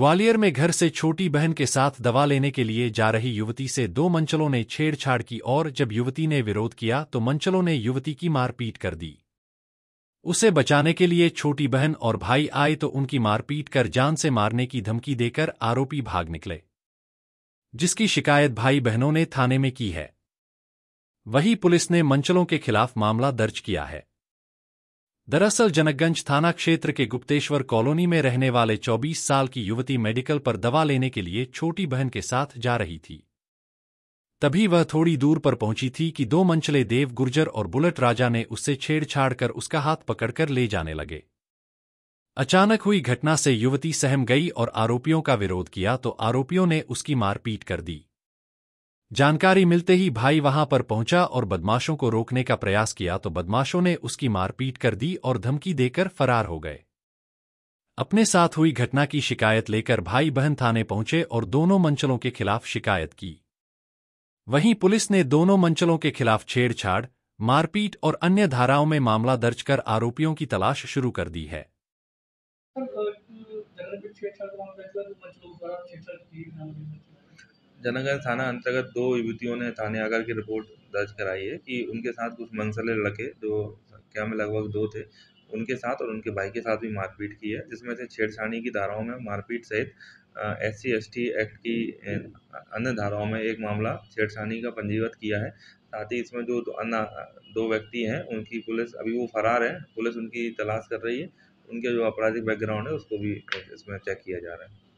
ग्वालियर में घर से छोटी बहन के साथ दवा लेने के लिए जा रही युवती से दो मंचलों ने छेड़छाड़ की और जब युवती ने विरोध किया तो मंचलों ने युवती की मारपीट कर दी उसे बचाने के लिए छोटी बहन और भाई आए तो उनकी मारपीट कर जान से मारने की धमकी देकर आरोपी भाग निकले जिसकी शिकायत भाई बहनों ने थाने में की है वही पुलिस ने मंचलों के खिलाफ मामला दर्ज किया है दरअसल जनकगंज थाना क्षेत्र के गुप्तेश्वर कॉलोनी में रहने वाले 24 साल की युवती मेडिकल पर दवा लेने के लिए छोटी बहन के साथ जा रही थी तभी वह थोड़ी दूर पर पहुंची थी कि दो मंचले देव गुर्जर और बुलेट राजा ने उससे छेड़छाड़ कर उसका हाथ पकड़कर ले जाने लगे अचानक हुई घटना से युवती सहम गई और आरोपियों का विरोध किया तो आरोपियों ने उसकी मारपीट कर दी जानकारी मिलते ही भाई वहां पर पहुंचा और बदमाशों को रोकने का प्रयास किया तो बदमाशों ने उसकी मारपीट कर दी और धमकी देकर फरार हो गए अपने साथ हुई घटना की शिकायत लेकर भाई बहन थाने पहुंचे और दोनों मंचलों के खिलाफ शिकायत की वहीं पुलिस ने दोनों मंचलों के खिलाफ छेड़छाड़ मारपीट और अन्य धाराओं में मामला दर्ज कर आरोपियों की तलाश शुरू कर दी है तो जनागढ़ थाना अंतर्गत दो युवतियों ने थाने आकर की रिपोर्ट दर्ज कराई है कि उनके साथ कुछ मनसले लड़के जो संख्या में लगभग दो थे उनके साथ और उनके भाई के साथ भी मारपीट की है जिसमें से छेड़छाड़ी की धाराओं में मारपीट सहित S C S T act की अन्य धाराओं में एक मामला छेड़छाड़ी का पंजीकृत किया है साथ ही इसमें जो अन्य दो व्यक्ति हैं उनकी पुलिस अभी वो फरार हैं पुलिस उनकी तलाश कर रही है उनके जो आपराधिक बैकग्राउंड है उसको भी इसमें चेक किया जा रहा है